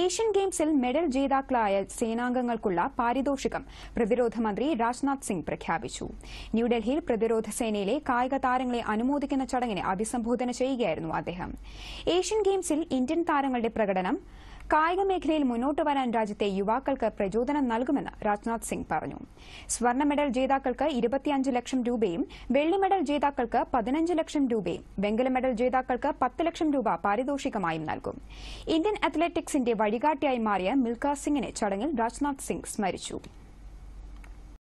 Asian ഗെയിംസിൽ medal ജേതാക്കളായ സേനാംഗങ്ങൾക്കുള്ള പാരിതോഷികം പ്രതിരോധ മന്ത്രി രാജ്നാഥ് സിംഗ് പ്രഖ്യാപിച്ചു ന്യൂഡൽഹിയിൽ പ്രതിരോധ സേനയിലെ കായിക താരങ്ങളെ അനുമോദിക്കുന്ന ചടങ്ങിനെ അഭിസംബോധന ചെയ്യുകയായിരുന്നു അദ്ദേഹം ഏഷ്യൻ ഗെയിംസിൽ ഇന്ത്യൻ താരങ്ങളുടെ പ്രകടനം കായിക മേഖലയിൽ മുന്നോട്ട് വരാൻ രാജ്യത്തെ യുവാക്കൾക്ക് പ്രചോദനം നൽകുമെന്ന് രാജ്നാഥ് സിംഗ് പറഞ്ഞു സ്വർണ്ണ മെഡൽ ജേതാക്കൾക്ക് ഇരുപത്തിയഞ്ച് ലക്ഷം രൂപയും വെള്ളി മെഡൽ ജേതാക്കൾക്ക് പതിനഞ്ച് ലക്ഷം രൂപയും വെങ്കല മെഡൽ ജേതാക്കൾക്ക് പത്ത് ലക്ഷം രൂപ പാരിതോഷികമായും നൽകും ഇന്ത്യൻ അത്ലറ്റിക്സിന്റെ വഴികാട്ടിയായി മാറിയ മിൽഖാ സിംഗിനെ ചടങ്ങിൽ രാജ്നാഥ് സിംഗ് സ്മരിച്ചു